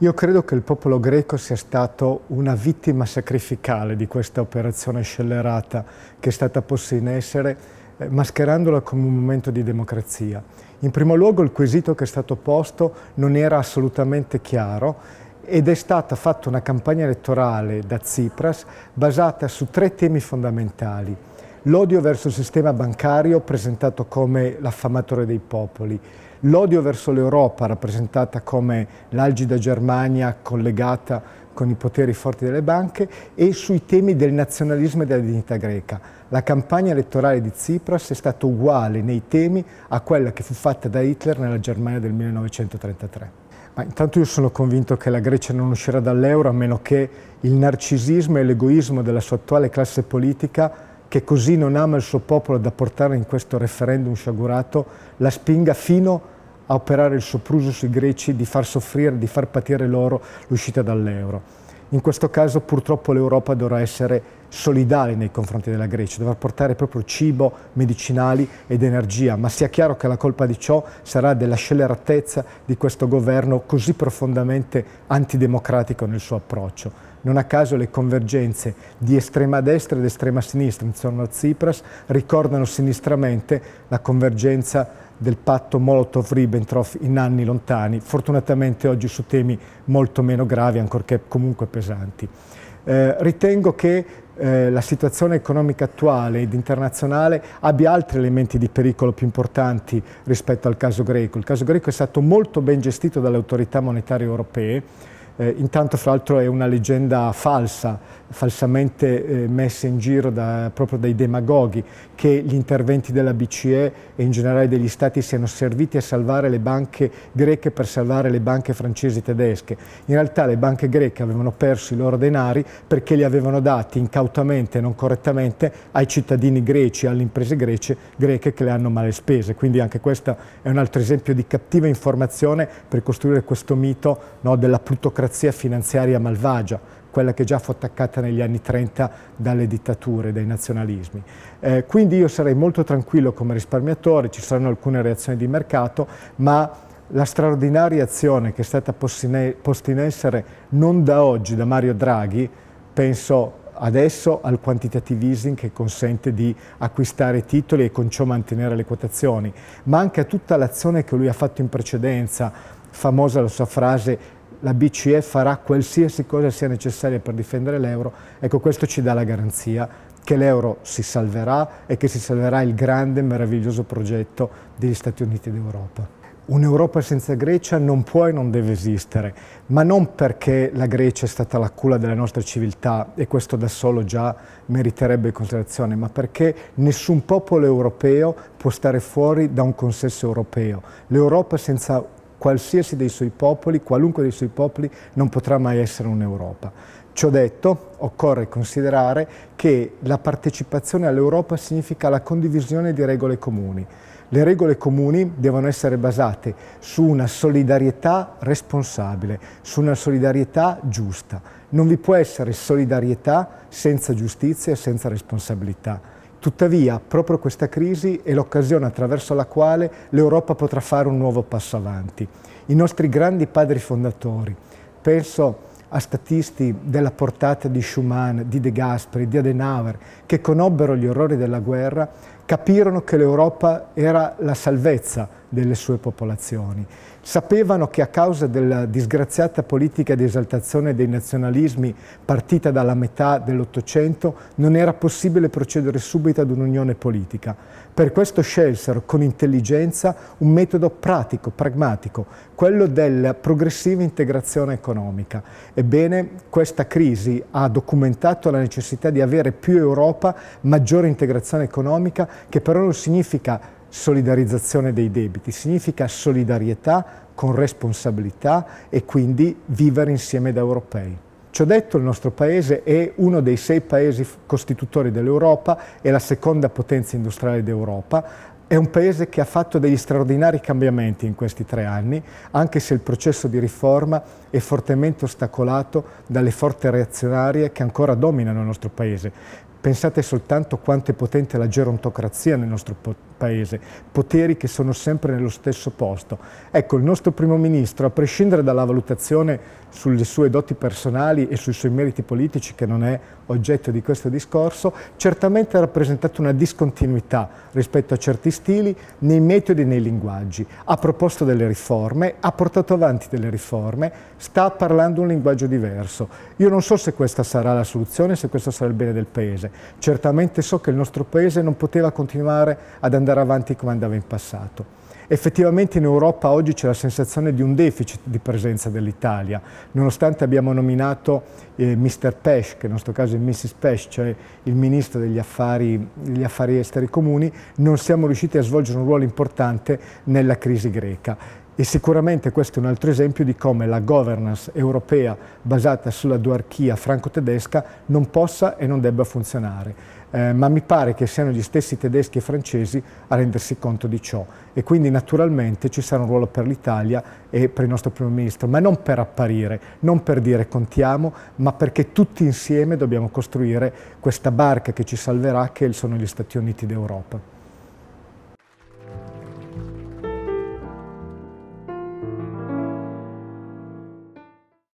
Io credo che il popolo greco sia stato una vittima sacrificale di questa operazione scellerata che è stata posta in essere, eh, mascherandola come un momento di democrazia. In primo luogo il quesito che è stato posto non era assolutamente chiaro ed è stata fatta una campagna elettorale da Tsipras basata su tre temi fondamentali l'odio verso il sistema bancario presentato come l'affamatore dei popoli, l'odio verso l'Europa rappresentata come l'algida Germania collegata con i poteri forti delle banche e sui temi del nazionalismo e della dignità greca. La campagna elettorale di Tsipras è stata uguale nei temi a quella che fu fatta da Hitler nella Germania del 1933. Ma intanto io sono convinto che la Grecia non uscirà dall'euro a meno che il narcisismo e l'egoismo della sua attuale classe politica che così non ama il suo popolo da portare in questo referendum sciagurato, la spinga fino a operare il sopruso sui greci, di far soffrire, di far patire loro l'uscita dall'euro. In questo caso purtroppo l'Europa dovrà essere solidale nei confronti della Grecia, dovrà portare proprio cibo, medicinali ed energia, ma sia chiaro che la colpa di ciò sarà della scelleratezza di questo governo così profondamente antidemocratico nel suo approccio. Non a caso le convergenze di estrema destra ed estrema sinistra intorno a Tsipras ricordano sinistramente la convergenza del patto Molotov-Ribbentrop in anni lontani, fortunatamente oggi su temi molto meno gravi, ancorché comunque pesanti. Eh, ritengo che eh, la situazione economica attuale ed internazionale abbia altri elementi di pericolo più importanti rispetto al caso greco. Il caso greco è stato molto ben gestito dalle autorità monetarie europee, eh, intanto fra l'altro è una leggenda falsa, falsamente eh, messa in giro da, proprio dai demagoghi, che gli interventi della BCE e in generale degli stati siano serviti a salvare le banche greche per salvare le banche francesi e tedesche. In realtà le banche greche avevano perso i loro denari perché li avevano dati incautamente e non correttamente ai cittadini greci, alle imprese grece, greche che le hanno male spese. Quindi anche questo è un altro esempio di cattiva informazione per costruire questo mito no, della plutocrazia democrazia finanziaria malvagia, quella che già fu attaccata negli anni 30 dalle dittature, dai nazionalismi. Eh, quindi io sarei molto tranquillo come risparmiatore, ci saranno alcune reazioni di mercato, ma la straordinaria azione che è stata posta in essere non da oggi, da Mario Draghi, penso adesso al quantitative easing che consente di acquistare titoli e con ciò mantenere le quotazioni, ma anche a tutta l'azione che lui ha fatto in precedenza, famosa la sua frase la BCE farà qualsiasi cosa sia necessaria per difendere l'euro, ecco questo ci dà la garanzia che l'euro si salverà e che si salverà il grande e meraviglioso progetto degli Stati Uniti d'Europa. Un'Europa senza Grecia non può e non deve esistere, ma non perché la Grecia è stata la culla della nostra civiltà e questo da solo già meriterebbe considerazione, ma perché nessun popolo europeo può stare fuori da un consesso europeo. L'Europa senza qualsiasi dei suoi popoli, qualunque dei suoi popoli, non potrà mai essere un'Europa. Ciò detto, occorre considerare che la partecipazione all'Europa significa la condivisione di regole comuni. Le regole comuni devono essere basate su una solidarietà responsabile, su una solidarietà giusta. Non vi può essere solidarietà senza giustizia e senza responsabilità. Tuttavia, proprio questa crisi è l'occasione attraverso la quale l'Europa potrà fare un nuovo passo avanti. I nostri grandi padri fondatori, penso a statisti della portata di Schumann, di De Gasperi, di Adenauer, che conobbero gli orrori della guerra, capirono che l'Europa era la salvezza delle sue popolazioni. Sapevano che a causa della disgraziata politica di esaltazione dei nazionalismi partita dalla metà dell'Ottocento non era possibile procedere subito ad un'unione politica. Per questo scelsero con intelligenza un metodo pratico, pragmatico, quello della progressiva integrazione economica. Ebbene, questa crisi ha documentato la necessità di avere più Europa, maggiore integrazione economica, che però non significa solidarizzazione dei debiti, significa solidarietà con responsabilità e quindi vivere insieme da europei. Ciò detto, il nostro paese è uno dei sei paesi costitutori dell'Europa, è la seconda potenza industriale d'Europa, è un paese che ha fatto degli straordinari cambiamenti in questi tre anni, anche se il processo di riforma è fortemente ostacolato dalle forze reazionarie che ancora dominano il nostro paese. Pensate soltanto quanto è potente la gerontocrazia nel nostro paese, poteri che sono sempre nello stesso posto. Ecco, il nostro primo ministro, a prescindere dalla valutazione sulle sue doti personali e sui suoi meriti politici, che non è oggetto di questo discorso, certamente ha rappresentato una discontinuità rispetto a certi stili nei metodi e nei linguaggi. Ha proposto delle riforme, ha portato avanti delle riforme, sta parlando un linguaggio diverso. Io non so se questa sarà la soluzione, se questo sarà il bene del paese. Certamente so che il nostro Paese non poteva continuare ad andare avanti come andava in passato. Effettivamente in Europa oggi c'è la sensazione di un deficit di presenza dell'Italia, nonostante abbiamo nominato eh, Mr. Pesce, che nel nostro caso è Mrs. Pesce, cioè il ministro degli affari, degli affari esteri comuni, non siamo riusciti a svolgere un ruolo importante nella crisi greca. E sicuramente questo è un altro esempio di come la governance europea basata sulla duarchia franco-tedesca non possa e non debba funzionare. Eh, ma mi pare che siano gli stessi tedeschi e francesi a rendersi conto di ciò. E quindi naturalmente ci sarà un ruolo per l'Italia e per il nostro Primo Ministro, ma non per apparire, non per dire contiamo, ma perché tutti insieme dobbiamo costruire questa barca che ci salverà, che sono gli Stati Uniti d'Europa.